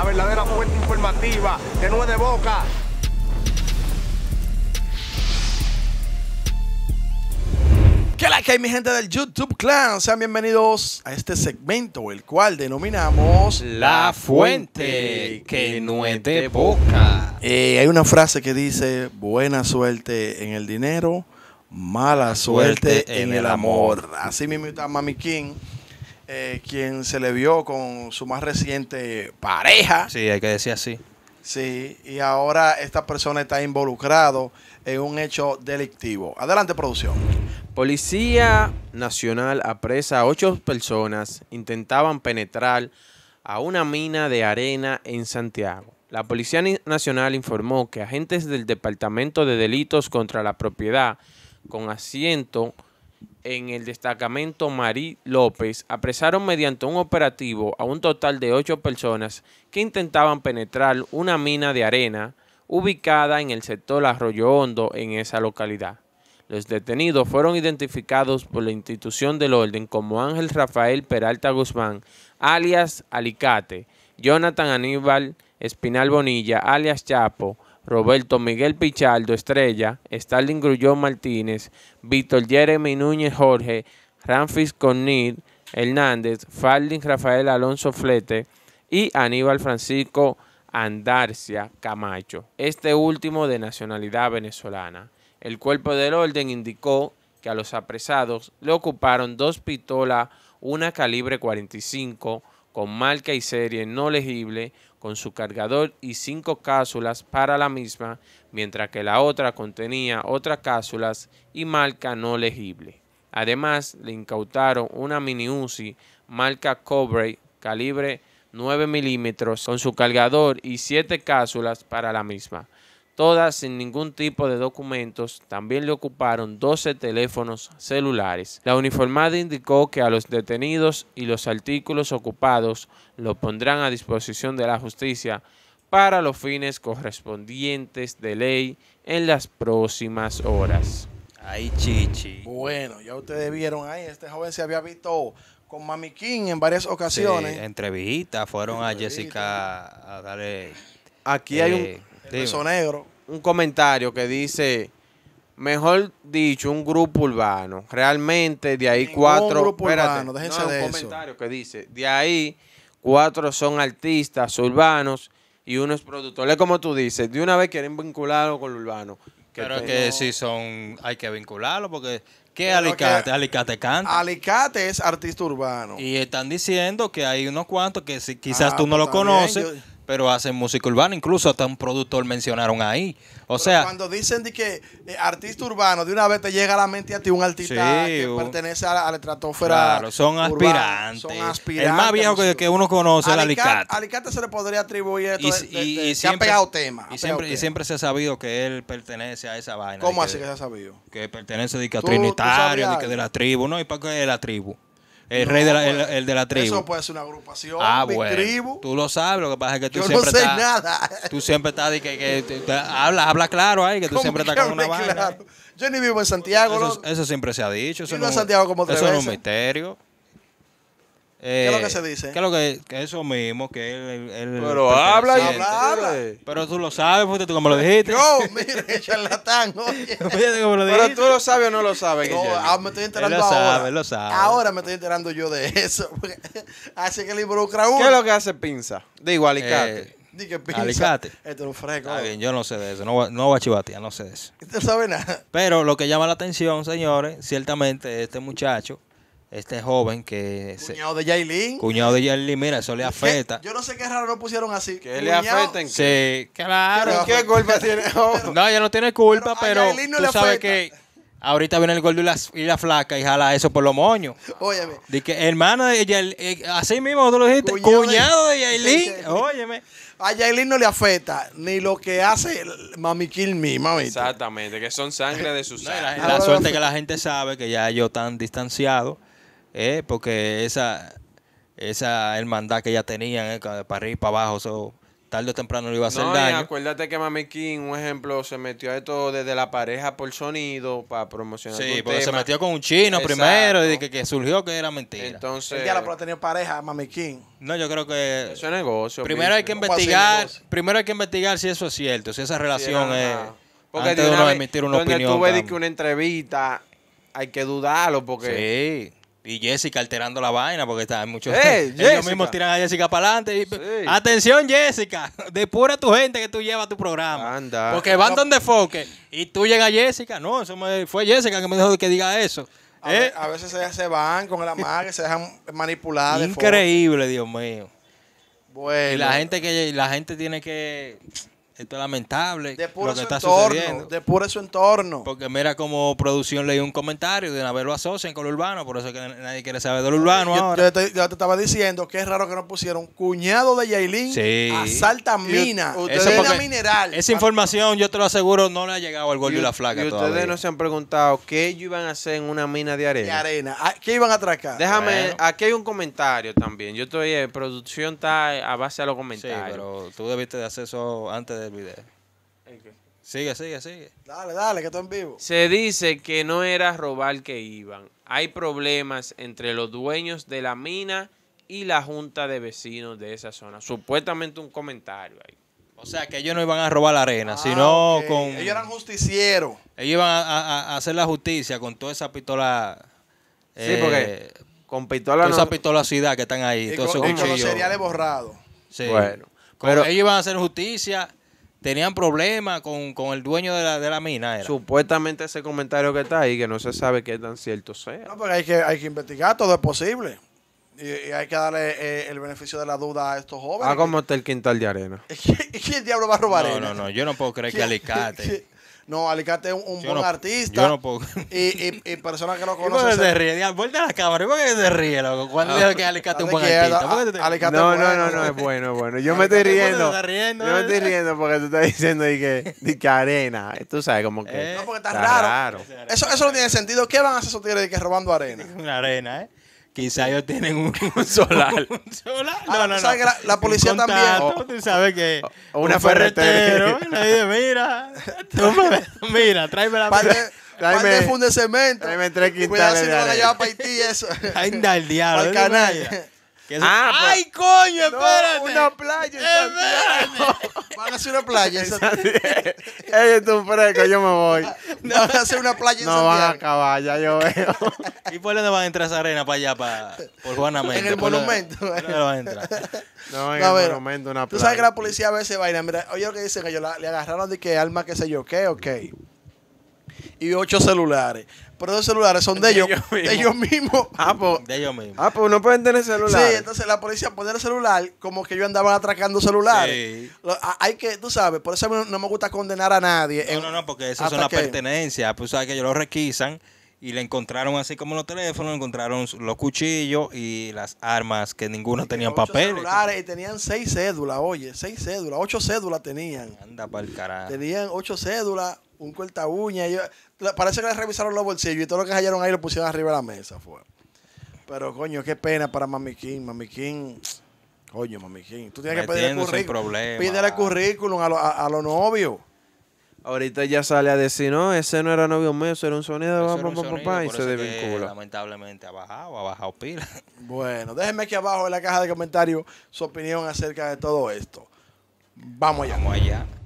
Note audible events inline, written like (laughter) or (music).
la verdadera fuente informativa que no es de Boca. ¿Qué la que hay mi gente del YouTube Clan? Sean bienvenidos a este segmento, el cual denominamos La Fuente, que no es de boca. Eh, hay una frase que dice, buena suerte en el dinero, mala suerte, en, el amor. Así mismo está Mami King eh, quien se le vio con su más reciente pareja. Sí, hay que decir así. Sí, y ahora esta persona está involucrado en un hecho delictivo. Adelante, producción. Policía Nacional apresa a ocho personas intentaban penetrar a una mina de arena en Santiago. La Policía Nacional informó que agentes del Departamento de Delitos contra la Propiedad con asiento en el destacamento Marí López apresaron mediante un operativo a un total de ocho personas que intentaban penetrar una mina de arena ubicada en el sector Arroyo Hondo en esa localidad. Los detenidos fueron identificados por la institución del orden como Ángel Rafael Peralta Guzmán, alias Alicate, Jonathan Aníbal Espinal Bonilla, alias Chapo, Roberto Miguel Pichardo Estrella, Stalin Grullón Martínez, Víctor Jeremy Núñez Jorge, Ramfis Cornil Hernández, Faldin Rafael Alonso Flete y Aníbal Francisco Andarcia Camacho, este último de nacionalidad venezolana. El cuerpo del orden indicó que a los apresados le ocuparon dos pistolas, una calibre 45 con marca y serie no legible, con su cargador y cinco cápsulas para la misma, mientras que la otra contenía otras cápsulas y marca no legible. Además, le incautaron una mini UCI marca Cobray calibre 9 milímetros con su cargador y siete cápsulas para la misma todas sin ningún tipo de documentos. También le ocuparon 12 teléfonos celulares. La uniformada indicó que a los detenidos y los artículos ocupados lo pondrán a disposición de la justicia para los fines correspondientes de ley en las próximas horas. Ay, chichi. Bueno, ya ustedes vieron ahí, este joven se había visto con Mami King en varias ocasiones. Sí, entrevistas, fueron a Jessica a darle... Aquí hay un... piso eh, negro un comentario que dice, mejor dicho, un grupo urbano. Realmente de ahí cuatro... Grupo no, un comentario que dice, de ahí cuatro son artistas urbanos y uno es productor. Es como tú dices, de una vez quieren vincularlo con lo urbano. Pero que sí son, hay que vincularlo porque ¿Qué Alicate? Alicate canta. Alicate es artista urbano. Y están diciendo que hay unos cuantos que si, quizás ah, tú no pues lo conoces, pero hacen música urbana, incluso hasta un productor mencionaron ahí. O sea. Cuando dicen de que eh, artista urbano, de una vez te llega a la mente a ti un artista que pertenece a la, a Claro, son aspirantes. El más viejo que, uno conoce, Alicante, el Alicate. se le podría atribuir esto. Y, se ha pegado tema. Y, siempre, y siempre se ha sabido que él pertenece a esa vaina. ¿Cómo así que, se ha sabido? Que pertenece de que a Trinitario, de que de la tribu, ¿no? ¿Y para qué de la tribu? El rey de la, pues, el, de la tribu. Eso puede ser una agrupación, ah, bueno. tribu. Tú lo sabes, lo que pasa es que tú Yo siempre no sé estás, nada. Tú siempre estás de que, que hablas, claro ahí, que tú siempre estás con una claro? Yo ni vivo en Santiago. Eso, eso siempre se ha dicho. Eso, no, en Santiago como tres eso es un misterio. ¿Qué es lo que eh, se dice? ¿Qué es lo que, que eso mismo? Que él, él pero habla, habla, Pero tú lo sabes, fuiste tú como lo dijiste. Yo, mire, charlatán, (laughs) oye. pero tú lo sabes o no lo sabes. No, ah, me estoy enterando lo ahora. lo Ahora me estoy enterando yo de eso. (laughs) Así que le involucra uno. ¿Qué es lo que hace pinza? Digo, alicate. Eh, que pinza. Alicate. Esto es fresco. yo no sé de eso. No, no voy a chivatear, no sé de eso. ¿Usted (laughs) sabe nada. Pero lo que llama la atención, señores, ciertamente este muchacho este joven que... Cuñado de Yailin. Cuñado de Yailin, mira, eso le afecta. Yo no sé qué raro lo pusieron así. Que le afecten. Sí, claro. ¿Qué culpa tiene? no, ella no tiene culpa, pero, tú sabes que ahorita viene el gordo y la, flaca y jala eso por los moños. Óyeme. Dice que hermano de Yailin, eh, así mismo tú lo dijiste, cuñado, de, de Yailin. Óyeme. A Yailin no le afecta ni lo que hace Mami Kill Me, mami. Exactamente, que son sangre de su sangre. la, la, suerte que la gente sabe que ya ellos están distanciados eh, porque esa, esa hermandad que ya tenían, eh, para arriba y para abajo, eso tarde o temprano le iba a hacer daño. acuérdate que Mami King, un ejemplo, se metió a esto desde la pareja por sonido para promocionar. Sí, porque se metió con un chino primero y que, surgió que era mentira. Entonces. ya la tenía pareja, Mami King. No, yo creo que. Eso es negocio. Primero hay que investigar. Primero hay que investigar si eso es cierto, si esa relación es. Porque antes de uno emitir una donde opinión. Tú ves que una entrevista hay que dudarlo porque. Sí. Y Jessica alterando la vaina, porque está, hay muchos. Eh, (laughs) ellos mismos tiran a Jessica para adelante. Atención, Jessica. (laughs) Depura tu gente que tú llevas tu programa. Porque van donde foque. Y tú llegas a Jessica. No, eso fue Jessica que me dijo que diga eso. A, ¿Eh? veces se, van con la madre, se dejan manipular. Increíble, Dios mío. Bueno. Y la gente que la gente tiene que esto es lamentable. De puro lo su entorno, De puro su entorno. Porque mira como producción leí un comentario de una vez lo asocian con lo urbano, por eso que nadie quiere saber de lo urbano yo, ahora. Yo te, estaba diciendo que es raro que no pusieron cuñado de Yailin sí. asalta mina. mineral. Esa información, yo te lo aseguro, no le ha llegado al golio y, la flaca. Y ustedes no se han preguntado qué ellos iban a hacer en una mina de arena. De arena. Ah, ¿Qué iban a atracar? Déjame, aquí hay un comentario también. Yo estoy, eh, producción está a base a los comentarios. Sí, pero tú debiste de hacer eso antes de Sigue, sigue, sigue. Dale, dale, que está en vivo. Se dice que no era robar que iban. Hay problemas entre los dueños de la mina y la junta de vecinos de esa zona. Supuestamente un comentario ahí. O sea, que ellos no iban a robar la arena, ah, sino con... Ellos eran justicieros. Ellos iban a, hacer la justicia con toda esa pistola... Sí, porque eh, con pistola... Toda no... esa que están ahí. entonces con, Sí. Bueno. Pero ellos iban a hacer justicia tenían problemas con, el dueño de la, de la mina. Era. Supuestamente ese comentario que está ahí, que no se sabe qué tan cierto sea. No, pero hay que, hay que investigar, todo es posible. Y, hay que darle eh, el beneficio de la duda a estos jóvenes. Ah, como está el quintal de arena. (laughs) ¿Quién diablo va a robar no, No, no, no, yo no puedo creer que Alicate. (laughs) No, Alicante es un, buen artista. Yo no puedo. (laughs) Y, y, y personas que no (laughs) conocen. se ríe? Vuelta a la cámara. ¿Por qué se ríe, loco? ¿Cuándo ah, dijo que Alicante es un buen artista? Alicante no, no, no, no, es bueno, bueno. Yo (laughs) me estoy riendo. Yo me estoy riendo porque tú estás diciendo que, arena. Tú sabes, como que. Eh. no, porque está, raro. Eso, eso no tiene sentido. ¿Qué van a hacer esos tíos de que robando arena? Una arena, ¿eh? quizá ellos tienen un, (laughs) un solar. (laughs) un solar. Ah, no, no, no. La, la, policía también. Tú oh. sabes que. O oh, una un ferretero. le dice, mira, (laughs) mira, tráeme la Parte, Tráeme funde cemento. Tráeme tres quintales. Cuidado si no la lleva para Haití eso. Ay, el diablo. Al canalla. Ah, pues. ¡Ay, coño! ¡Espérate! una playa en Santiago. (laughs) Van a hacer una playa en (laughs) Ey, es un fresco, yo me voy. (laughs) van a hacer una playa en Santiago. No van a ya yo veo. ¿Y por dónde van a entrar esa arena para allá, para, por Juana En el monumento. No, en el monumento, una playa. Tú sabes que la policía a veces vaina. Mira, oye lo que dicen ellos, la, le agarraron de que alma qué sé yo, ¿qué? o qué y ocho celulares. Pero esos celulares son de, ellos, ellos mismos. (laughs) Ah, pues, de ellos mismos. Ah, pues no pueden tener celular. Sí, entonces la policía pone el celular como que ellos andaban atracando celulares. Sí. hay que, tú sabes, por eso no, me gusta condenar a nadie. No, no, no, porque eso es una pertenencia. Pues sabes que ellos lo requisan y le encontraron así como los teléfonos, encontraron los cuchillos y las armas que ninguno tenía papel. y tenían seis cédulas, oye, seis cédulas, ocho cédulas tenían. Anda para el carajo. Tenían ocho cédulas, un corta uña. parece que le revisaron los bolsillos y todo lo que hallaron ahí lo pusieron arriba de la mesa. fue. Pero coño, qué pena para Mami King. Mami King. Coño, Mami King. Tú tienes que pedirle currículum. Pídele currículum a, lo, a los novios. Ahorita ya sale a decir, no, ese no era novio mío, era un sonido, y se desvincula. Lamentablemente ha bajado, ha bajado pila. (laughs) Bueno, déjenme aquí abajo en la caja de comentarios su opinión acerca de todo esto. Vamos allá. Vamos allá.